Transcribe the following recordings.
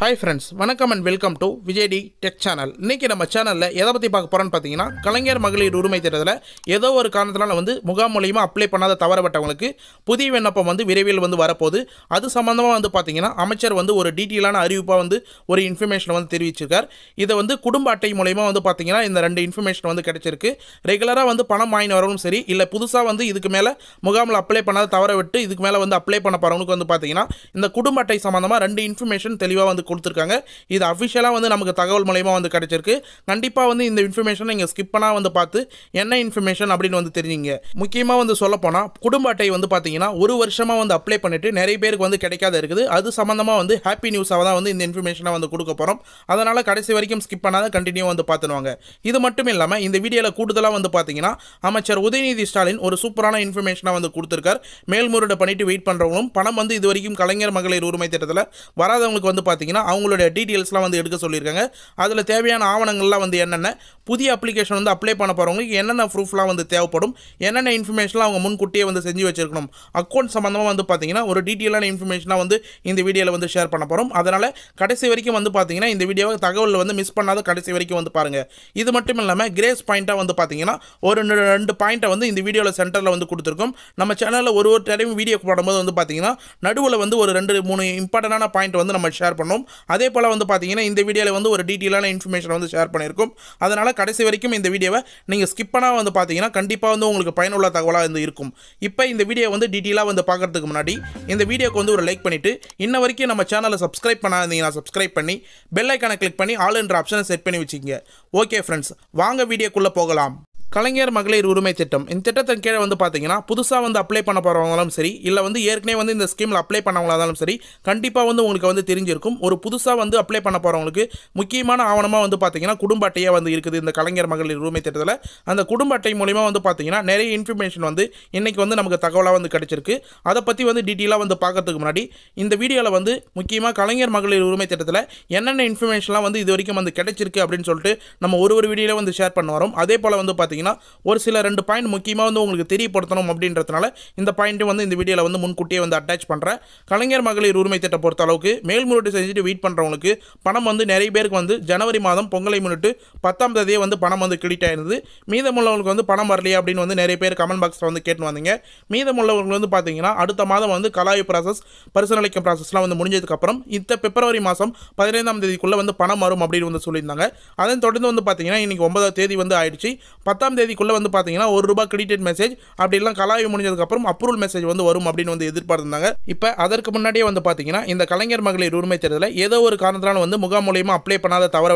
hi friends வணக்கம் and welcome to விஜய்டி tech channel இன்றைக்கி நம்ம சேனலில் எதை பற்றி பார்க்க போகிறோன்னு பார்த்தீங்கன்னா கலைஞர் மகளிர் உரிமை தேர்தலில் ஏதோ ஒரு காரணத்தினால வந்து முகாம் மூலியமாக அப்ளை பண்ணாத தவறப்பட்டவங்களுக்கு புதிய விண்ணப்பம் வந்து விரைவில் வந்து வரப்போகுது அது சம்மந்தமாக வந்து பார்த்திங்கன்னா அமைச்சர் வந்து ஒரு டீட்டெயிலான அறிவிப்பாக வந்து ஒரு இன்ஃபர்மேஷனை வந்து தெரிவிச்சிருக்கார் இதை வந்து குடும்ப அட்டை மூலயமா வந்து பார்த்திங்கன்னா இந்த ரெண்டு இன்ஃபர்மேஷன் வந்து கிடச்சிருக்கு ரெகுலராக வந்து பணம் வாங்கின வரவும் சரி இல்லை புதுசாக வந்து இதுக்கு மேலே முகாமில் அப்ளை பண்ணாத தவற விட்டு இதுக்கு மேலே வந்து அப்ளை பண்ண போகிறவங்களுக்கு வந்து பார்த்திங்கன்னா இந்த குடும்ப அட்டை சம்மந்தமாக ரெண்டு இன்ஃபர்மேஷன் தெளிவாக வந்து கொடுத்துருக்காங்க இது அஃபிஷியலாக வந்து நமக்கு தகவல் மூலயமா வந்து கிடச்சிருக்கு கண்டிப்பாக வந்து இந்த இன்ஃபர்மேஷனை நீங்கள் ஸ்கிப் பண்ணால் வந்து பார்த்து என்ன இன்ஃபர்மேஷன் அப்படின்னு வந்து தெரிஞ்சுங்க முக்கியமாக வந்து சொல்லப்போனால் குடும்ப அட்டை வந்து பார்த்தீங்கன்னா ஒரு வருஷமாக வந்து அப்ளை பண்ணிவிட்டு நிறைய பேருக்கு வந்து கிடைக்காத இருக்குது அது சம்மந்தமாக வந்து ஹாப்பி நியூஸாக தான் வந்து இந்த இன்ஃபர்மேஷனை வந்து கொடுக்க போகிறோம் அதனால் கடைசி வரைக்கும் ஸ்கிப் பண்ணாத கண்டினியூ வந்து பார்த்துருவாங்க இது மட்டும் இல்லாமல் இந்த வீடியோவில் கூடுதலாக வந்து பார்த்தீங்கன்னா அமைச்சர் உதயநிதி ஸ்டாலின் ஒரு சூப்பரான இன்ஃபர்மேஷனாக வந்து கொடுத்துருக்கார் மேல்முறையீடு பண்ணிட்டு வெயிட் பண்ணுறவங்களும் பணம் வந்து இது வரைக்கும் கலைஞர் மகளிர் உரிமை திட்டத்தில் வராதவங்களுக்கு வந்து பார்த்தீங்கன்னா பார்த்தீங்கன்னா அவங்களுடைய டீட்டெயில்ஸ்லாம் வந்து எடுக்க சொல்லியிருக்காங்க அதில் தேவையான ஆவணங்கள்லாம் வந்து என்னென்ன புதிய அப்ளிகேஷன் வந்து அப்ளை பண்ண போகிறவங்களுக்கு என்னென்ன ப்ரூஃப்லாம் வந்து தேவைப்படும் என்னென்ன இன்ஃபர்மேஷன்லாம் அவங்க முன்கூட்டியே வந்து செஞ்சு வச்சிருக்கணும் அக்கௌண்ட் சம்மந்தமாக வந்து பார்த்தீங்கன்னா ஒரு டீட்டெயிலான இன்ஃபர்மேஷனாக வந்து இந்த வீடியோவில் வந்து ஷேர் பண்ண போகிறோம் அதனால் கடைசி வரைக்கும் வந்து பார்த்தீங்கன்னா இந்த வீடியோவை தகவலில் வந்து மிஸ் பண்ணாத கடைசி வரைக்கும் வந்து பாருங்கள் இது மட்டும் இல்லாமல் கிரேஸ் பாயிண்ட்டாக வந்து பார்த்தீங்கன்னா ஒரு ரெண்டு பாயிண்ட்டை வந்து இந்த வீடியோவில் சென்டரில் வந்து கொடுத்துருக்கோம் நம்ம சேனலில் ஒரு ஒரு டைம் வீடியோ போடும்போது வந்து பார்த்தீங்கன்னா நடுவில் வந்து ஒரு ரெண்டு மூணு இம்பார்ட்டண்டான பாயிண்ட் வந்து நம்ம ஷேர் பண்ணோம் அதே போல் வந்து பார்த்தீங்கன்னா இந்த வீடியோவில் வந்து ஒரு டீட்டெயிலான இன்ஃபர்மேஷன் வந்து ஷேர் பண்ணியிருக்கோம் அதனால் கடைசி வரைக்கும் இந்த வீடியோவை நீங்கள் ஸ்கிப் பண்ணால் வந்து பார்த்தீங்கன்னா கண்டிப்பாக வந்து உங்களுக்கு பயனுள்ள தகவலாக வந்து இருக்கும் இப்போ இந்த வீடியோ வந்து டீட்டெயிலாக வந்து பார்க்குறதுக்கு முன்னாடி இந்த வீடியோக்கு வந்து ஒரு லைக் பண்ணிவிட்டு இன்ன வரைக்கும் நம்ம சேனலை சப்ஸ்கிரைப் பண்ணாதீங்கன்னா சப்ஸ்கிரைப் பண்ணி பெல் ஐக்கானை கிளிக் பண்ணி ஆல் என்ற ஆப்ஷனை செட் பண்ணி வச்சுக்கோங்க ஓகே ஃப்ரெண்ட்ஸ் வாங்க வீடியோக்குள்ளே போகலாம் கலைஞர் மகளிர் உரிமை திட்டம் இந்த திட்டத்தின் கீழே வந்து பார்த்தீங்கன்னா புதுசாக வந்து அப்ளை பண்ண போகிறவங்களாலும் சரி இல்லை வந்து ஏற்கனவே வந்து இந்த ஸ்கீமில் அப்ளை பண்ணவங்களா இருந்தாலும் சரி கண்டிப்பாக வந்து உங்களுக்கு வந்து தெரிஞ்சிருக்கும் ஒரு புதுசாக வந்து அப்ளை பண்ண போகிறவங்களுக்கு முக்கியமான ஆவணமாக வந்து பார்த்தீங்கன்னா குடும்ப அட்டையாக வந்து இருக்குது இந்த கலைஞர் மகளிர் உரிமை திட்டத்தில் அந்த குடும்ப அட்டை மூலிமா வந்து பார்த்தீங்கன்னா நிறைய இன்ஃபர்மேஷன் வந்து இன்றைக்கி வந்து நமக்கு தகவலாக வந்து கிடச்சிருக்கு அதை பற்றி வந்து டீட்டெயிலாக வந்து பார்க்கறதுக்கு முன்னாடி இந்த வீடியோவில் வந்து முக்கியமாக கலைஞர் மகளிர் உரிமை திட்டத்தில் என்னென்ன இன்ஃபர்மேஷன்லாம் வந்து இது வரைக்கும் வந்து கிடச்சிருக்கு அப்படின்னு சொல்லிட்டு நம்ம ஒரு ஒரு வீடியோவில் வந்து ஷேர் பண்ண வரோம் அதே போல் வந்து பார்த்தீங்கன்னா பார்த்தீங்கன்னா ஒரு சில ரெண்டு பாயிண்ட் முக்கியமாக வந்து உங்களுக்கு தெரியப்படுத்தணும் அப்படின்றதுனால இந்த பாயிண்ட்டு வந்து இந்த வீடியோவில் வந்து முன்கூட்டியே வந்து அட்டாச் பண்ணுறேன் கலைஞர் மகளிர் உரிமை திட்டம் பொறுத்த அளவுக்கு மேல்முறை செஞ்சுட்டு வெயிட் பண்ணுறவங்களுக்கு பணம் வந்து நிறைய பேருக்கு வந்து ஜனவரி மாதம் பொங்கலை முன்னிட்டு பத்தாம் தேதியே வந்து பணம் வந்து கிரெடிட் ஆயிருந்தது மீதமுள்ளவங்களுக்கு வந்து பணம் வரலையா அப்படின்னு வந்து நிறைய பேர் கமெண்ட் பாக்ஸில் வந்து கேட்டு வந்தீங்க மீதமுள்ளவர்கள் வந்து பார்த்தீங்கன்னா அடுத்த மாதம் வந்து கலாய் ப்ராசஸ் பரிசீலனைக்கும் ப்ராசஸ்லாம் வந்து முடிஞ்சதுக்கப்புறம் இந்த பிப்ரவரி மாதம் பதினைந்தாம் தேதிக்குள்ளே வந்து பணம் வரும் அப்படின்னு வந்து சொல்லியிருந்தாங்க அதன் தொடர்ந்து வந்து பார்த்தீங்கன்னா இன்றைக்கி ஒன்பதாம் தேதி வந்து ஆயிடுச்சு பத்தாம் பத்தாம் தேதிக்குள்ளே வந்து பார்த்தீங்கன்னா ஒரு ரூபாய் கிரெடிட் மெசேஜ் அப்படிலாம் கலாய்வு முடிஞ்சதுக்கப்புறம் அப்ரூவல் மெசேஜ் வந்து வரும் அப்படின்னு வந்து எதிர்பார்த்திருந்தாங்க இப்போ அதற்கு முன்னாடியே வந்து பார்த்தீங்கன்னா இந்த கலைஞர் மகளிர் உரிமை தேர்தலில் ஏதோ ஒரு காரணத்தினால வந்து முகாம் மூலியமாக அப்ளை பண்ணாத தவற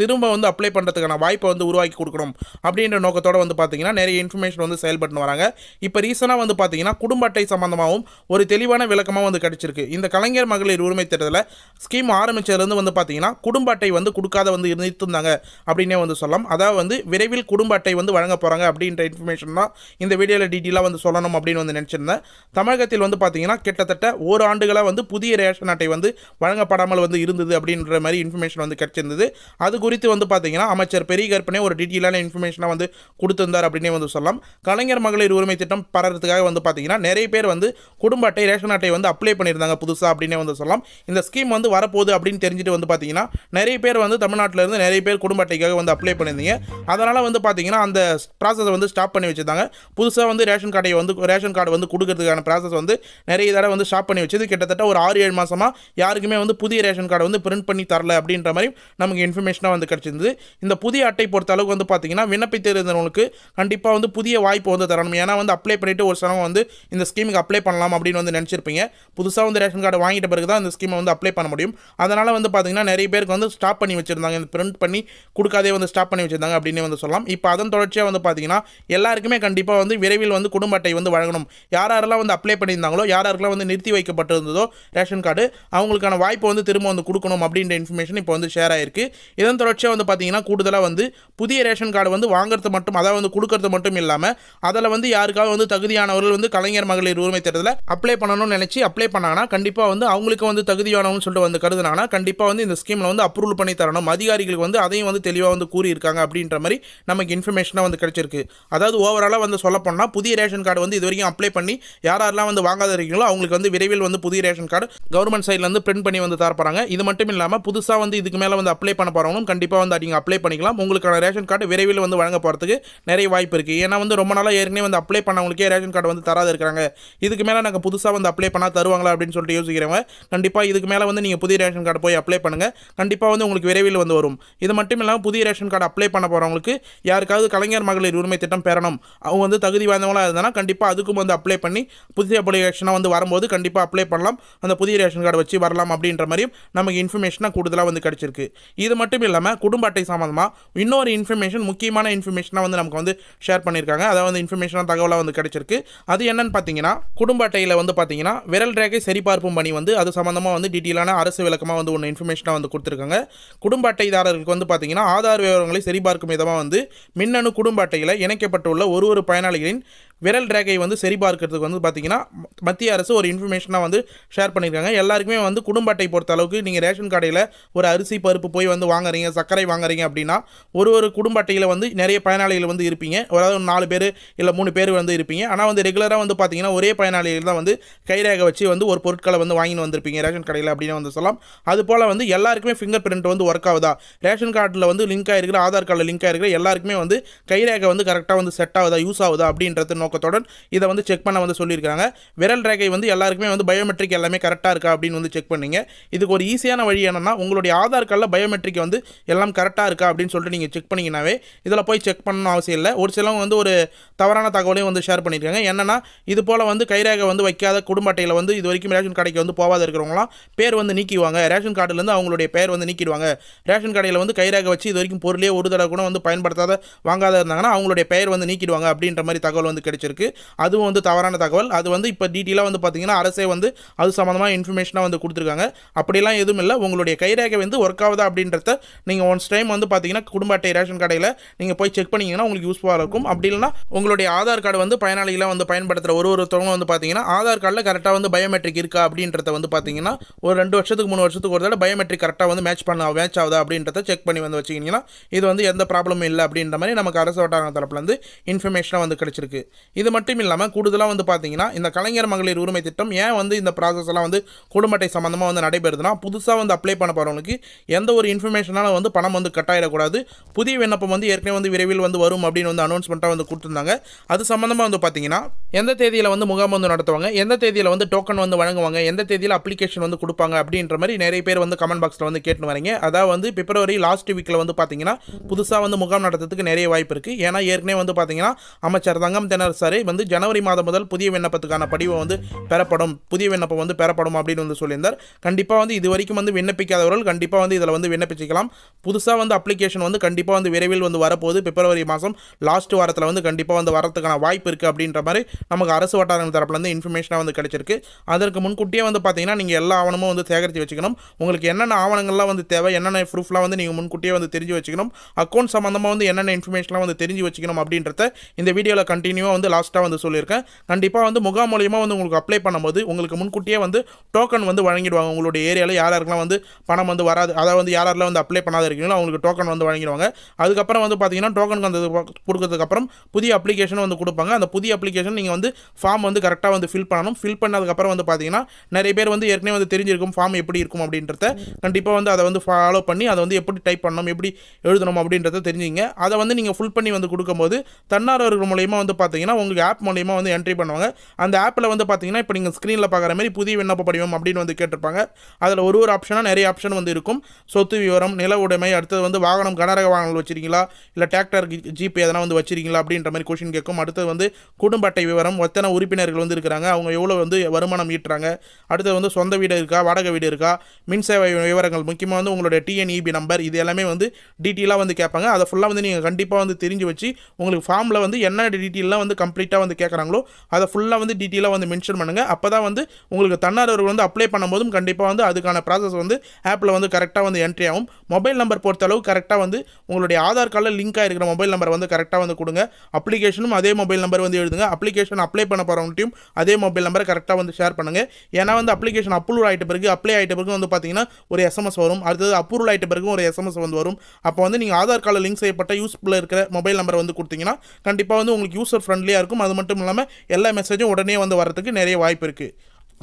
திரும்ப வந்து அப்ளை பண்ணுறதுக்கான வாய்ப்பை வந்து உருவாக்கி கொடுக்கணும் அப்படின்ற நோக்கத்தோடு வந்து பார்த்தீங்கன்னா நிறைய இன்ஃபர்மேஷன் வந்து செயல்பட்டு வராங்க இப்போ ரீசனாக வந்து பார்த்தீங்கன்னா குடும்ப அட்டை சம்பந்தமாகவும் ஒரு தெளிவான விளக்கமாக வந்து கிடைச்சிருக்கு இந்த கலைஞர் மகளிர் உரிமை தேர்தலில் ஸ்கீம் ஆரம்பித்ததுலேருந்து வந்து பார்த்தீங்கன்னா குடும்ப அட்டை வந்து கொடுக்காத வந்து இருந்திருந்தாங்க அப்படின்னே வந்து சொல்லலாம் அதாவது வந்து விரைவில் குடும்ப அட்டை அட்டை வந்து வழங்க போகிறாங்க அப்படின்ற இன்ஃபர்மேஷன் தான் இந்த வீடியோவில் டீட்டெயிலாக வந்து சொல்லணும் அப்படின்னு வந்து நினச்சிருந்தேன் தமிழகத்தில் வந்து பார்த்தீங்கன்னா கிட்டத்தட்ட ஒரு ஆண்டுகளாக வந்து புதிய ரேஷன் அட்டை வந்து வழங்கப்படாமல் வந்து இருந்தது அப்படின்ற மாதிரி இன்ஃபர்மேஷன் வந்து கிடச்சிருந்தது அது குறித்து வந்து பார்த்தீங்கன்னா அமைச்சர் பெரிய கற்பனை ஒரு டீட்டெயிலான இன்ஃபர்மேஷனாக வந்து கொடுத்துருந்தார் அப்படின்னே வந்து சொல்லலாம் கலைஞர் மகளிர் உரிமை திட்டம் பரறதுக்காக வந்து பார்த்தீங்கன்னா நிறைய பேர் வந்து குடும்ப அட்டை ரேஷன் அட்டை வந்து அப்ளை பண்ணியிருந்தாங்க புதுசாக அப்படின்னே வந்து சொல்லலாம் இந்த ஸ்கீம் வந்து வரப்போகுது அப்படின்னு தெரிஞ்சுட்டு வந்து பார்த்தீங்கன்னா நிறைய பேர் வந்து தமிழ்நாட்டிலேருந்து நிறைய பேர் குடும்ப அட்டைக்காக வந்து அப்ளை பண்ணியிருந்தீங்க அதனால் வந்து பார்த்தீங்கன்னா தான் அந்த ப்ராசஸை வந்து ஸ்டாப் பண்ணி வச்சுருந்தாங்க புதுசாக வந்து ரேஷன் கார்டை வந்து ரேஷன் கார்டு வந்து கொடுக்கறதுக்கான ப்ராசஸ் வந்து நிறைய தடவை வந்து ஸ்டாப் பண்ணி வச்சது கிட்டத்தட்ட ஒரு ஆறு ஏழு மாதமாக யாருக்குமே வந்து புதிய ரேஷன் கார்டை வந்து பிரிண்ட் பண்ணி தரல அப்படின்ற மாதிரி நமக்கு இன்ஃபர்மேஷனாக வந்து கிடச்சிருந்தது இந்த புதிய அட்டை பொறுத்த அளவுக்கு வந்து பார்த்திங்கன்னா விண்ணப்பித்திருந்தவங்களுக்கு கண்டிப்பாக வந்து புதிய வாய்ப்பு வந்து தரணும் ஏன்னா வந்து அப்ளை பண்ணிவிட்டு ஒரு சிலவங்க வந்து இந்த ஸ்கீமுக்கு அப்ளை பண்ணலாம் அப்படின்னு வந்து நினச்சிருப்பீங்க புதுசாக வந்து ரேஷன் கார்டு வாங்கிட்ட பிறகு தான் இந்த ஸ்கீமை வந்து அப்ளை பண்ண முடியும் அதனால் வந்து பார்த்திங்கன்னா நிறைய பேருக்கு வந்து ஸ்டாப் பண்ணி வச்சுருந்தாங்க இந்த பிரிண்ட் பண்ணி கொடுக்காதே வந்து ஸ்டாப் பண்ணி வச்சுருந்தாங்க அப்படின்னு வந்து சொல்லலாம் இப்போ அதன் தொடர்ச்சியாக வந்து பார்த்தீங்கன்னா எல்லாருக்குமே கண்டிப்பாக வந்து விரைவில் வந்து குடும்ப அட்டை வந்து வழங்கணும் யார் யாரெல்லாம் வந்து அப்ளை பண்ணியிருந்தாங்களோ யார் யாருக்கெல்லாம் வந்து நிறுத்தி வைக்கப்பட்டிருந்ததோ ரேஷன் கார்டு அவங்களுக்கான வாய்ப்பு வந்து திரும்ப வந்து கொடுக்கணும் அப்படின்ற இன்ஃபர்மேஷன் இப்போ வந்து ஷேர் ஆயிருக்கு இதன் தொடர்ச்சியாக வந்து பார்த்தீங்கன்னா கூடுதலாக வந்து புதிய ரேஷன் கார்டு வந்து வாங்குறது மட்டும் அதாவது வந்து கொடுக்கறது மட்டும் இல்லாமல் அதில் வந்து யாருக்காவது வந்து தகுதியானவர்கள் வந்து கலைஞர் மகளிர் உரிமை தேர்தலில் அப்ளை பண்ணணும்னு நினச்சி அப்ளை பண்ணாங்கன்னா கண்டிப்பாக வந்து அவங்களுக்கு வந்து தகுதியானவங்கன்னு சொல்லிட்டு வந்து கருதுனாங்கன்னா கண்டிப்பாக வந்து இந்த ஸ்கீமில் வந்து அப்ரூவல் பண்ணி தரணும் அதிகாரிகளுக்கு வந்து அதையும் வந்து தெளிவாக வந்து கூறியிருக்காங்க அப்படின்ற மாதிரி நமக்கு இன்ஃபர்மேஷன் இன்ஃபர்மேஷனாக வந்து கிடச்சிருக்கு அதாவது ஓவராலாக வந்து சொல்லப்போனால் புதிய ரேஷன் கார்டு வந்து இது வரைக்கும் அப்ளை பண்ணி யார் யாரெல்லாம் வந்து வாங்காத இருக்கீங்களோ அவங்களுக்கு வந்து விரைவில் வந்து புதிய ரேஷன் கார்டு கவர்மெண்ட் சைட்லேருந்து பிரிண்ட் பண்ணி வந்து தரப்போகிறாங்க இது மட்டும் இல்லாமல் புதுசாக வந்து இதுக்கு மேலே வந்து அப்ளை பண்ண போகிறவங்களும் கண்டிப்பாக வந்து நீங்கள் அப்ளை பண்ணிக்கலாம் உங்களுக்கான ரேஷன் கார்டு விரைவில் வந்து வழங்க போகிறதுக்கு நிறைய வாய்ப்பு இருக்குது ஏன்னா வந்து ரொம்ப நாளாக ஏற்கனவே வந்து அப்ளை பண்ணவங்களுக்கே ரேஷன் கார்டு வந்து தராது இருக்கிறாங்க இதுக்கு மேலே நாங்கள் புதுசாக வந்து அப்ளை பண்ணால் தருவாங்களா அப்படின்னு சொல்லிட்டு யோசிக்கிறவங்க கண்டிப்பாக இதுக்கு மேலே வந்து நீங்கள் புதிய ரேஷன் கார்டு போய் அப்ளை பண்ணுங்கள் கண்டிப்பாக வந்து உங்களுக்கு விரைவில் வந்து வரும் இது மட்டும் இல்லாமல் புதிய ரேஷன் கார்டு அப்ளை பண்ண போகிறவங்களுக்கு யாருக்காவது கலைஞர் மகளிர் உரிமை திட்டம் பெறணும் அவங்க வந்து தகுதி வாய்ந்தவங்களாக இருந்தால் கண்டிப்பாக அதுக்கும் வந்து அப்ளை பண்ணி புதிய ரேஷனாக வந்து வரும்போது கண்டிப்பாக அப்ளை பண்ணலாம் அந்த புதிய ரேஷன் கார்டு வச்சு வரலாம் அப்படின்ற மாதிரியும் நமக்கு இன்ஃபர்மேஷனாக கூடுதலாக வந்து கிடச்சிருக்கு இது மட்டும் இல்லாமல் குடும்ப அட்டை சம்மந்தமாக இன்னொரு இன்ஃபர்மேஷன் முக்கியமான இன்ஃபர்மேஷனாக வந்து நமக்கு வந்து ஷேர் பண்ணியிருக்காங்க அதாவது வந்து இன்ஃபர்மேஷனாக தகவலாக வந்து கிடச்சிருக்கு அது என்னன்னு பார்த்தீங்கன்னா குடும்ப அட்டையில் வந்து பார்த்தீங்கன்னா விரல் ரேகை சரிபார்ப்பும் பணி வந்து அது சம்மந்தமாக வந்து டீட்டெயிலான அரசு விளக்கமாக வந்து ஒன்று இன்ஃபர்மேஷனாக வந்து கொடுத்துருக்காங்க குடும்ப அட்டைதாரர்களுக்கு வந்து பார்த்தீங்கன்னா ஆதார் விவரங்களை சரிபார்க்கும் விதமாக வந்து மின்னணு மின்னணு குடும்ப அட்டையில் இணைக்கப்பட்டுள்ள ஒரு ஒரு பயனாளிகளின் விரல் ரேகை வந்து சரிபார்க்கிறதுக்கு வந்து பார்த்திங்கன்னா மத்திய அரசு ஒரு இன்ஃபர்மேஷனாக வந்து ஷேர் பண்ணியிருக்காங்க எல்லாருக்குமே வந்து குடும்ப அட்டை பொறுத்த அளவுக்கு நீங்கள் ரேஷன் கடையில் ஒரு அரிசி பருப்பு போய் வந்து வாங்குறீங்க சர்க்கரை வாங்குறீங்க அப்படின்னா ஒரு ஒரு குடும்ப அட்டையில் வந்து நிறைய பயனாளிகள் வந்து இருப்பீங்க அதாவது நாலு பேர் இல்லை மூணு பேர் வந்து இருப்பீங்க ஆனால் வந்து ரெகுலராக வந்து பார்த்திங்கன்னா ஒரே பயனாளிகள் தான் வந்து கைரேகை வச்சு வந்து ஒரு பொருட்களை வந்து வாங்கின்னு வந்திருப்பீங்க ரேஷன் கடையில் அப்படின்னு வந்து சொல்லலாம் அதுபோல் வந்து எல்லாருக்குமே ஃபிங்கர் பிரிண்ட் வந்து ஒர்க் ஆகுதா ரேஷன் கார்டில் வந்து லிங்க் ஆகிருக்கிற ஆதார் கார்டில் லிங்க் ஆகிருக்கிற எல்லாருக்குமே வந்து கைரேகை வந்து கரெக்டாக வந்து செட் ஆகுதா யூஸ் ஆகுதா அப்படின்றது நோக்கத்துடன் இதை வந்து செக் பண்ண வந்து சொல்லியிருக்காங்க விரல் ரேகை வந்து எல்லாருக்குமே வந்து பயோமெட்ரிக் எல்லாமே கரெக்டாக இருக்கா அப்படின்னு வந்து செக் பண்ணிங்க இதுக்கு ஒரு ஈஸியான வழி என்னென்னா உங்களுடைய ஆதார் கார்டில் பயோமெட்ரிக் வந்து எல்லாம் கரெக்டாக இருக்கா அப்படின்னு சொல்லிட்டு நீங்கள் செக் பண்ணிங்கனாவே இதில் போய் செக் பண்ணணும் அவசியம் இல்லை ஒரு சிலவங்க வந்து ஒரு தவறான தகவலையும் வந்து ஷேர் பண்ணியிருக்காங்க என்னென்னா இது போல் வந்து கைரேகை வந்து வைக்காத குடும்ப அட்டையில் வந்து இது வரைக்கும் ரேஷன் கடைக்கு வந்து போகாத இருக்கிறவங்களாம் பேர் வந்து நீக்கிடுவாங்க ரேஷன் கார்டுலேருந்து அவங்களுடைய பேர் வந்து நீக்கிடுவாங்க ரேஷன் கடையில் வந்து கைரேகை வச்சு இது வரைக்கும் பொருளே ஒரு தடவை கூட வந்து பயன்படுத்தாத வாங்காத இருந்தாங்கன்னா அவங்களுடைய பெயர் வந்து நீக்கிடுவாங்க அப்படின்ற மாதிரி தகவல் வந்து கிடைச்சிருக்கு அதுவும் வந்து தவறான தகவல் அது வந்து இப்போ டீட்டெயிலாக வந்து பார்த்தீங்கன்னா அரசே வந்து அது சம்மந்தமாக இன்ஃபர்மேஷனாக வந்து கொடுத்துருக்காங்க அப்படிலாம் எதுவும் இல்லை உங்களுடைய கைரேகை வந்து ஒர்க் ஆகுதா அப்படின்றத நீங்கள் ஒன்ஸ் டைம் வந்து பார்த்தீங்கன்னா குடும்ப அட்டை ரேஷன் கடையில் நீங்கள் போய் செக் பண்ணிங்கன்னா உங்களுக்கு யூஸ்ஃபுல்லாக இருக்கும் அப்படி இல்லைனா உங்களுடைய ஆதார் கார்டு வந்து பயனாளிகளாக வந்து பயன்படுத்துகிற ஒரு ஒருத்தவங்க வந்து பார்த்தீங்கன்னா ஆதார் கார்டில் கரெக்டாக வந்து பயோமெட்ரிக் இருக்கா அப்படின்றத வந்து பார்த்தீங்கன்னா ஒரு ரெண்டு வருஷத்துக்கு மூணு வருஷத்துக்கு ஒரு தடவை பயோமெட்ரிக் கரெக்டாக வந்து மேட்ச் பண்ண மேட்ச் ஆகுதா அப்படின்றத செக் பண்ணி வந்து வச்சுக்கிங்கன்னா இது வந்து எந்த ப்ராப்ளமும் இல்லை அப்படின்ற மாதிரி நமக்கு அரசு வட்டார தரப்புலேருந்து இன்ஃபர்மேஷனாக வந்து கிடச்சிருக்கு இது மட்டும் இல்லாமல் கூடுதலாக வந்து பார்த்தீங்கன்னா இந்த கலைஞர் மகளிர் உரிமை திட்டம் ஏன் வந்து இந்த ப்ராசஸ் எல்லாம் வந்து குடும்பத்தை சம்மந்தமாக வந்து நடைபெறுதுன்னா புதுசாக வந்து அப்ளை பண்ண போகிறவங்களுக்கு எந்த ஒரு இன்ஃபர்மேஷனால் வந்து பணம் வந்து கட்டாயிடக்கூடாது புதிய விண்ணப்பம் வந்து ஏற்கனவே வந்து விரைவில் வந்து வரும் அப்படின்னு வந்து அனௌன்ஸ்மெண்ட்டாக வந்து கொடுத்துருந்தாங்க அது சம்மந்தமாக வந்து பார்த்தீங்கன்னா எந்த தேதியில் வந்து முகாம் வந்து நடத்துவாங்க எந்த தேதியில் வந்து டோக்கன் வந்து வழங்குவாங்க எந்த தேதியில் அப்ளிகேஷன் வந்து கொடுப்பாங்க அப்படின்ற மாதிரி நிறைய பேர் வந்து கமெண்ட் பாக்ஸில் வந்து கேட்டு வரீங்க அதாவது வந்து பிப்ரவரி லாஸ்ட் வீக்கில் வந்து பார்த்தீங்கன்னா புதுசாக வந்து முகாம் நடத்துறதுக்கு நிறைய வாய்ப்பு இருக்குது ஏன்னா ஏற்கனவே வந்து பார்த்தீங்கன்னா அமைச்சர் தங்கம் தென்னரசு வந்து ஜனவரி மாதம் முதல் புதிய விண்ணப்பத்துக்கான படிவம் வந்து பெறப்படும் புதிய விண்ணப்பம் வந்து பெறப்படும் அப்படின்னு வந்து சொல்லியிருந்தார் கண்டிப்பாக வந்து இது வரைக்கும் வந்து விண்ணப்பிக்காதவர்கள் கண்டிப்பாக வந்து இதில் வந்து விண்ணப்பிச்சிக்கலாம் புதுசாக வந்து அப்ளிகேஷன் வந்து கண்டிப்பாக வந்து விரைவில் வந்து வரப்போகுது பிப்ரவரி மாதம் லாஸ்ட் வாரத்தில் வந்து கண்டிப்பாக வந்து வரத்துக்கான வாய்ப்பு இருக்குது அப்படின்ற மாதிரி நமக்கு அரசு வட்டாரங்கள் தரப்புலேருந்து இன்ஃபர்மேஷனாக வந்து கிடைச்சிருக்கு அதற்கு முன்கூட்டியே வந்து பார்த்தீங்கன்னா நீங்கள் எல்லா ஆவணமும் வந்து சேகரித்து வச்சுக்கணும் உங்களுக்கு என்னென்ன ஆவணங்கள்லாம் வந்து தேவை என்னென்ன ப்ரூஃப்லாம் வந்து நீங்கள் முன்கூட்டியே வந்து தெரிஞ்சு வச்சுக்கணும் அக்கௌண்ட் சம்மந்தமாக வந்து என்னென்ன இன்ஃபர்மேஷன் இன்ஃபர்மேஷன்லாம் வந்து தெரிஞ்சு வச்சுக்கணும் அப்படின்றத இந்த வீடியோவில் கண்டினியூவாக வந்து லாஸ்ட்டாக வந்து சொல்லியிருக்கேன் கண்டிப்பாக வந்து முகாம் மூலியமாக வந்து உங்களுக்கு அப்ளை பண்ணும்போது உங்களுக்கு முன்கூட்டியே வந்து டோக்கன் வந்து வழங்கிடுவாங்க உங்களுடைய ஏரியாவில் யார் யாருக்கெல்லாம் வந்து பணம் வந்து வராது அதாவது வந்து யார் யாரெல்லாம் வந்து அப்ளை பண்ணாத இருக்கீங்களோ அவங்களுக்கு டோக்கன் வந்து வழங்கிடுவாங்க அதுக்கப்புறம் வந்து பார்த்தீங்கன்னா டோக்கன் வந்து கொடுக்கறதுக்கப்புறம் புதிய அப்ளிகேஷன் வந்து கொடுப்பாங்க அந்த புதிய அப்ளிகேஷன் நீங்கள் வந்து ஃபார்ம் வந்து கரெக்டாக வந்து ஃபில் பண்ணணும் ஃபில் பண்ணதுக்கப்புறம் வந்து பார்த்தீங்கன்னா நிறைய பேர் வந்து ஏற்கனவே வந்து தெரிஞ்சிருக்கும் ஃபார்ம் எப்படி இருக்கும் அப்படின்றத கண்டிப்பாக வந்து அதை வந்து ஃபாலோ பண்ணி அதை வந்து எப்படி டைப் பண்ணணும் எப்படி எழுதணும் அப்படின்றத தெரிஞ்சுங்க அதை வந்து நீங்கள் நீங்கள் ஃபுல் பண்ணி வந்து கொடுக்கும்போது தன்னார்வர்கள் மூலயமா வந்து பார்த்தீங்கன்னா உங்களுக்கு ஆப் மூலயமா வந்து என்ட்ரி பண்ணுவாங்க அந்த ஆப்பில் வந்து பார்த்தீங்கன்னா இப்போ நீங்கள் ஸ்க்ரீனில் பார்க்குற மாதிரி புதிய விண்ணப்ப படிவம் அப்படின்னு வந்து கேட்டிருப்பாங்க அதில் ஒரு ஒரு ஆப்ஷனாக நிறைய ஆப்ஷன் வந்து இருக்கும் சொத்து விவரம் நில உடைமை அடுத்தது வந்து வாகனம் கனரக வாகனங்கள் வச்சுருக்கீங்களா இல்லை டிராக்டர் ஜிபி எதனா வந்து வச்சுருக்கீங்களா அப்படின்ற மாதிரி கொஷின் கேட்கும் அடுத்தது வந்து குடும்ப அட்டை விவரம் ஒத்தனை உறுப்பினர்கள் வந்து இருக்கிறாங்க அவங்க எவ்வளோ வந்து வருமானம் ஈட்டுறாங்க அடுத்தது வந்து சொந்த வீடு இருக்கா வாடகை வீடு இருக்கா மின் சேவை விவரங்கள் முக்கியமாக வந்து உங்களுடைய டிஎன்இபி நம்பர் e இது எல்லாமே வந்து டீட்டெயிலாக வந்து கேட்பாங்க அதை ஃபுல்லாக வந்து நீங்கள் கண்டிப்பாக கண்டிப்பாக வந்து தெரிஞ்சு வச்சு உங்களுக்கு ஃபார்மில் வந்து என்ன டீட்டெயிலாம் வந்து கம்ப்ளீட்டாக வந்து கேட்குறாங்களோ அதை ஃபுல்லாக வந்து டீட்டெயிலாக வந்து மென்ஷன் பண்ணுங்கள் அப்போ தான் வந்து உங்களுக்கு தன்னார்வர்கள் வந்து அப்ளை பண்ணும்போதும் கண்டிப்பாக வந்து அதுக்கான ப்ராசஸ் வந்து ஆப்பில் வந்து கரெக்டாக வந்து என்ட்ரி ஆகும் மொபைல் நம்பர் பொறுத்தளவு கரெக்டாக வந்து உங்களுடைய ஆதார் கார்டில் லிங்க் ஆகிருக்கிற மொபைல் நம்பர் வந்து கரெக்டாக வந்து கொடுங்க அப்ளிகேஷனும் அதே மொபைல் நம்பர் வந்து எழுதுங்க அப்ளிகேஷன் அப்ளை பண்ண போகிறவங்கள்டையும் அதே மொபைல் நம்பரை கரெக்டாக வந்து ஷேர் பண்ணுங்கள் ஏன்னா வந்து அப்ளிகேஷன் அப்ரூவ் ஆகிட்ட பிறகு அப்ளை ஆகிட்ட பிறகு வந்து பார்த்தீங்கன்னா ஒரு எஸ்எம்எஸ் வரும் அடுத்தது அப்ரூவல் ஆகிட்ட பிறகு ஒரு எஸ்எம்எஸ் வந்து வரும் அப்போ வந்து நீங்கள் ஆதார் கார்டில் லிங்க் செய்யப்பட்ட யூஸ்ஃபுல்லாக இருக்கிற மொபைல் நம்பரை வந்து கொடுத்தீங்கன்னா கண்டிப்பாக வந்து உங்களுக்கு யூசர் ஃப்ரெண்ட்லியாக இருக்கும் அது மட்டும் இல்லாமல் எல்லா மெசேஜும் உடனே வந்து வரதுக்கு நிறைய வாய்ப்பு இருக்குது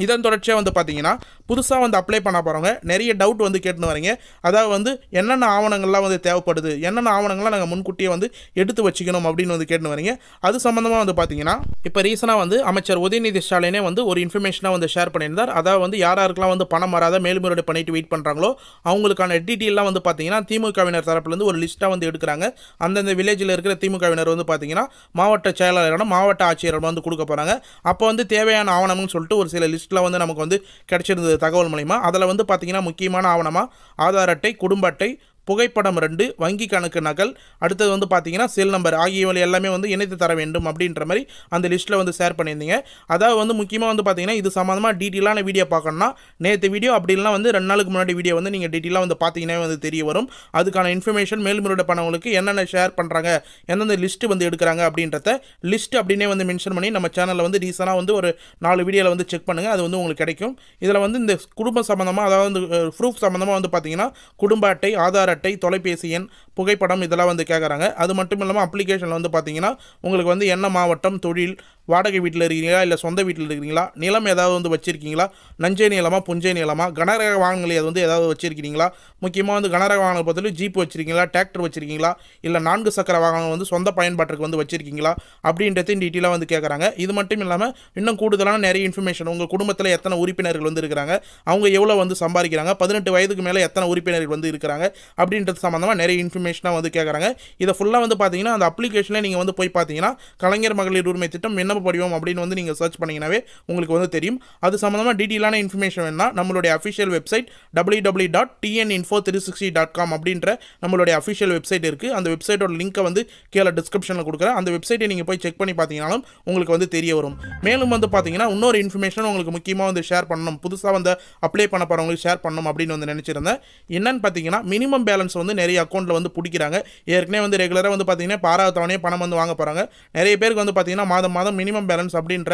இதன் தொடர்ச்சியாக வந்து பார்த்தீங்கன்னா புதுசாக வந்து அப்ளை பண்ண போகிறவங்க நிறைய டவுட் வந்து கேட்டுன்னு வரீங்க அதாவது வந்து என்னென்ன ஆவணங்கள்லாம் வந்து தேவைப்படுது என்னென்ன ஆவணங்கள்லாம் நாங்கள் முன்கூட்டியே வந்து எடுத்து வச்சுக்கணும் அப்படின்னு வந்து கேட்டுன்னு வரீங்க அது சம்மந்தமாக வந்து பார்த்தீங்கன்னா இப்போ ரீசனாக வந்து அமைச்சர் உதயநிதி ஸ்டாலினே வந்து ஒரு இன்ஃபர்மேஷனாக வந்து ஷேர் பண்ணியிருந்தார் அதாவது வந்து யார் யாருக்கெல்லாம் வந்து பணம் வராத மேல்முறையீடு பண்ணிட்டு வெயிட் பண்ணுறாங்களோ அவங்களுக்கான டீட்டெயிலாம் வந்து பார்த்தீங்கன்னா திமுகவினர் தரப்புலேருந்து ஒரு லிஸ்ட்டாக வந்து எடுக்கிறாங்க அந்தந்த வில்லேஜில் இருக்கிற திமுகவினர் வந்து பார்த்தீங்கன்னா மாவட்ட செயலாளரிடம் மாவட்ட ஆட்சியரிடம் வந்து கொடுக்க போகிறாங்க அப்போ வந்து தேவையான ஆவணம்னு சொல்லிட்டு ஒரு சில லிஸ்ட் லிஸ்ட்டில் வந்து நமக்கு வந்து கிடச்சிருந்தது தகவல் மூலிமா அதில் வந்து பார்த்திங்கன்னா முக்கியமான ஆவணமாக ஆதார் அட்டை குடும்ப அட்டை புகைப்படம் ரெண்டு வங்கி கணக்கு நகல் அடுத்தது வந்து பார்த்தீங்கன்னா செல் நம்பர் ஆகியவை எல்லாமே வந்து இணைத்து தர வேண்டும் அப்படின்ற மாதிரி அந்த லிஸ்ட்டில் வந்து ஷேர் பண்ணியிருந்தீங்க அதாவது வந்து முக்கியமாக வந்து பார்த்தீங்கன்னா இது சம்மந்தமாக டீட்டெயிலான வீடியோ பார்க்கணும்னா நேற்று வீடியோ அப்படிலாம் வந்து ரெண்டு நாளுக்கு முன்னாடி வீடியோ வந்து நீங்கள் டீட்டெயிலாக வந்து பார்த்தீங்கன்னா வந்து தெரிய வரும் அதுக்கான இன்ஃபர்மேஷன் மேல்முறையீடு பண்ணவங்களுக்கு என்னென்ன ஷேர் பண்ணுறாங்க எந்தெந்த லிஸ்ட்டு வந்து எடுக்கிறாங்க அப்படின்றத லிஸ்ட் அப்படின்னே வந்து மென்ஷன் பண்ணி நம்ம சேனலில் வந்து ரீசெண்டாக வந்து ஒரு நாலு வீடியோவில் வந்து செக் பண்ணுங்கள் அது வந்து உங்களுக்கு கிடைக்கும் இதில் வந்து இந்த குடும்ப சம்மந்தமாக அதாவது ப்ரூஃப் சம்மந்தமாக வந்து பார்த்தீங்கன்னா குடும்ப அட்டை ஆதார் அட்டை அட்டை தொலைபேசி எண் புகைப்படம் இதெல்லாம் வந்து கேட்குறாங்க அது மட்டும் இல்லாமல் அப்ளிகேஷனில் வந்து பார்த்தீங்கன்னா உங்களுக்கு வந்து என்ன மாவட்டம் தொழில் வாடகை வீட்டில் இருக்கிறீங்களா இல்லை சொந்த வீட்டில் இருக்கிறீங்களா நிலம் ஏதாவது வந்து வச்சுருக்கீங்களா நஞ்சை நிலமா புஞ்சை நிலமா கனரக வாகனங்கள் எது வந்து ஏதாவது வச்சுருக்கீங்களா முக்கியமாக வந்து கனரக வாகனம் பார்த்துட்டு ஜீப் வச்சுருக்கீங்களா டிராக்டர் வச்சுருக்கீங்களா இல்லை நான்கு சக்கர வாகனம் வந்து சொந்த பயன்பாட்டுக்கு வந்து வச்சுருக்கீங்களா அப்படின்றதையும் டீட்டெயிலாக வந்து கேட்குறாங்க இது மட்டும் இல்லாமல் இன்னும் கூடுதலான நிறைய இன்ஃபர்மேஷன் உங்கள் குடும்பத்தில் எத்தனை உறுப்பினர்கள் வந்து இருக்கிறாங்க அவங்க எவ்வளோ வந்து சம்பாதிக்கிறாங்க பதினெட்டு வயதுக்கு மேலே எத்தனை உறுப்பினர்கள் வந்து இருக்கிறாங்க அப்படின்றது சம்மந்தமாக நிறைய இன்ஃபர்மேஷனாக வந்து கேட்குறாங்க இதை ஃபுல்லாக வந்து பார்த்தீங்கன்னா அந்த அப்ளிகேஷனில் நீங்கள் வந்து போய் பார்த்தீங்கன்னா கலைஞர் மகளிர் உரிமை திட்டம் என்ன படிவம் அப்படின்னு வந்து நீங்கள் சர்ச் பண்ணிங்கனாவே உங்களுக்கு வந்து தெரியும் அது சம்மந்தமாக டீட்டெயிலான இன்ஃபர்மேஷன் வேணால் நம்மளுடைய official website W W dot TN info three sixty dot com அப்படின்ற நம்மளுடைய அஃபிஷியல் வெப்சைட் இருக்குது அந்த வெப்சைட்டோட லிங்க்கை வந்து கீழே டிஸ்கிரிப்ஷனில் கொடுக்குறேன் அந்த வெப்சைட்டை நீங்கள் போய் செக் பண்ணி பார்த்தீங்கன்னாலும் உங்களுக்கு வந்து தெரிய வரும் மேலும் வந்து பார்த்தீங்கன்னா இன்னொரு இன்ஃபர்மேஷன் உங்களுக்கு முக்கியமாக வந்து ஷேர் பண்ணணும் புதுசாக வந்து அப்ளை பண்ண போகிறவங்களுக்கு ஷேர் பண்ணணும் அப்படின்னு வந்து நினச்சிருந்தேன் என்னன்னு பார்த்தீங்கன்னா மினிமம் பேலன்ஸ் வந்து நிறைய அக்கௌண்ட்டில் வந்து பிடிக்கிறாங்க ஏற்கனவே வந்து ரெகுலராக வந்து பார்த்திங்கன்னா பாராத்தவனே பணம் வந்து வாங்க போகிறாங்க நிறைய பேருக்கு வந்து பார்த்திங்கன்னா மாதம் மாதம் மினிமம் பேலன்ஸ் அப்படின்ற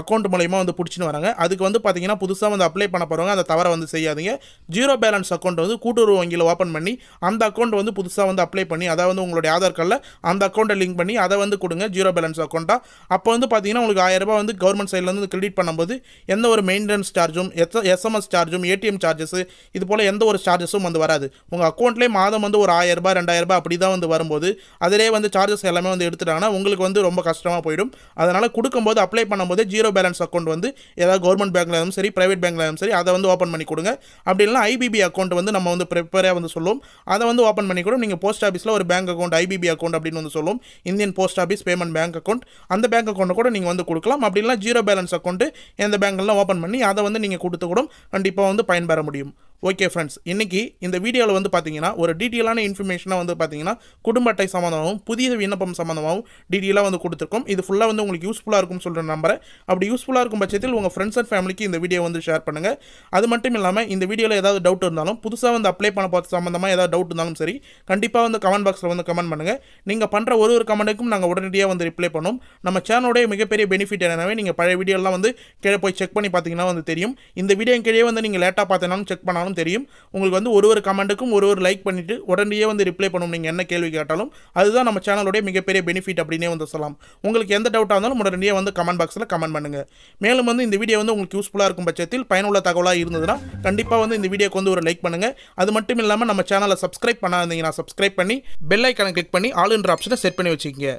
அக்கௌண்ட் மூலயமா வந்து பிடிச்சின்னு வராங்க அதுக்கு வந்து பார்த்திங்கன்னா புதுசாக வந்து அப்ளை பண்ண போகிறவங்க அந்த தவறை வந்து செய்யாதீங்க ஜீரோ பேலன்ஸ் அக்கௌண்ட் வந்து கூட்டுறவு வங்கியில் ஓப்பன் பண்ணி அந்த அக்கௌண்ட் வந்து புதுசாக வந்து அப்ளை பண்ணி அதை வந்து உங்களுடைய ஆதார் கார்டில் அந்த அக்கௌண்ட்டை லிங்க் பண்ணி அதை வந்து கொடுங்க ஜீரோ பேலன்ஸ் அக்கௌண்ட்டாக அப்போ வந்து பார்த்திங்கன்னா உங்களுக்கு ஆயிரரூபா வந்து கவர்மெண்ட் சைட்லேருந்து கிரெடிட் பண்ணும்போது எந்த ஒரு மெயின்டெனன்ஸ் சார்ஜும் எஸ்எம்எஸ் சார்ஜும் ஏடிஎம் சார்ஜஸ் இது போல் எந்த ஒரு சார்ஜஸும் வந்து வராது உங்கள் அக்கௌண்ட்லேயே மாதம் வந்து ஒரு ரெண்டாயிரம் ரூபாய் அப்படி தான் வந்து வரும்போது அதிலே வந்து சார்ஜஸ் எல்லாமே வந்து எடுத்துட்டாங்கன்னா உங்களுக்கு வந்து ரொம்ப கஷ்டமாக போயிடும் அதனால் கொடுக்கும்போது அப்ளை பண்ணும்போது ஜீரோ பேலன்ஸ் அக்கௌண்ட் வந்து ஏதாவது கவர்மெண்ட் பேங்க்ல இருந்தாலும் சரி ப்ரைவேட் பேங்க்ல இருந்தாலும் சரி அதை வந்து ஓப்பன் பண்ணி கொடுங்க அப்படி இல்லைனா ஐபிபி அக்கௌண்ட் வந்து நம்ம வந்து ப்ரிப்பேராக வந்து சொல்லுவோம் அதை வந்து ஓப்பன் பண்ணி கொடுங்க நீங்கள் போஸ்ட் ஆஃபீஸில் ஒரு பேங்க் அக்கௌண்ட் ஐபிபி அக்கௌண்ட் அப்படின்னு வந்து சொல்லுவோம் Indian post office payment bank account அந்த பேங்க் அக்கௌண்ட்டை கூட நீங்கள் வந்து கொடுக்கலாம் அப்படி இல்லைனா ஜீரோ பேலன்ஸ் அக்கௌண்ட்டு எந்த பேங்க்லாம் ஓப்பன் பண்ணி அதை வந்து நீங்கள் கொடுத்து கூட கண்டிப்பாக வந்து பயன்பெற முடியும் ஓகே ஃப்ரெண்ட்ஸ் இன்றைக்கி இந்த வீடியோவில் வந்து பார்த்தீங்கன்னா ஒரு டீட்டெயிலான இன்ஃபர்மேஷனாக வந்து பார்த்தீங்கன்னா குடும்ப அட்டை சம்மந்தமாகவும் புதிய விண்ணப்பம் சம்மந்தமாகவும் டீட்டெயிலாக வந்து கொடுத்துருக்கோம் இது ஃபுல்லாக வந்து உங்களுக்கு யூஸ்ஃபுல்லாக இருக்கும்னு சொல்கிற நம்பரை அப்படி யூஸ்ஃபுல்லாக இருக்கும் பட்சத்தில் உங்கள் ஃப்ரெண்ட்ஸ் அண்ட் ஃபேமிலிக்கு இந்த வீடியோ வந்து ஷேர் பண்ணுங்கள் அது மட்டும் இல்லாமல் இந்த வீடியோவில் ஏதாவது டவுட் இருந்தாலும் புதுசாக வந்து அப்ளை பண்ண போகிறது சம்மந்தமாக ஏதாவது டவுட் இருந்தாலும் சரி கண்டிப்பாக வந்து கமெண்ட் பாக்ஸில் வந்து கமெண்ட் பண்ணுங்கள் நீங்கள் பண்ணுற ஒரு ஒரு கமெண்ட்டுக்கும் நாங்கள் உடனடியாக வந்து ரிப்ளை பண்ணுவோம் நம்ம சேனலோடைய மிகப்பெரிய பெனிஃபிட் என்னவே நீங்கள் பழைய வீடியோலாம் வந்து கீழே போய் செக் பண்ணி பார்த்தீங்கன்னா வந்து தெரியும் இந்த வீடியோ கீழே வந்து நீங்கள் லேட்டாக பார்த்தீங்கன்னாலும் செக் பண்ணாலும் எல்லாரும் தெரியும் உங்களுக்கு வந்து ஒரு ஒரு கமெண்ட்டுக்கும் ஒரு ஒரு லைக் பண்ணிவிட்டு உடனடியே வந்து ரிப்ளை பண்ணும் நீங்கள் என்ன கேள்வி கேட்டாலும் அதுதான் நம்ம சேனலுடைய மிகப்பெரிய பெனிஃபிட் அப்படின்னே வந்து சொல்லலாம் உங்களுக்கு எந்த டவுட்டாக இருந்தாலும் உடனடியே வந்து கமெண்ட் பாக்ஸில் கமெண்ட் பண்ணுங்கள் மேலும் வந்து இந்த வீடியோ வந்து உங்களுக்கு யூஸ்ஃபுல்லாக இருக்கும் பட்சத்தில் பயனுள்ள தகவலாக இருந்ததுன்னா கண்டிப்பாக வந்து இந்த வீடியோக்கு வந்து ஒரு லைக் பண்ணுங்கள் அது மட்டும் இல்லாமல் நம்ம சேனலை சப்ஸ்கிரைப் பண்ணாதீங்கன்னா சப்ஸ்கிரைப் பண்ணி பெல் ஐக்கனை கிளிக் பண்ணி ஆளுன்ற ஆப்ஷனை செட் பண்ணி வச்சுக்கோங்க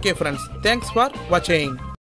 ஓகே ஃப்ரெண்ட்ஸ் தேங்க்ஸ் ஃபார் வாட்சிங்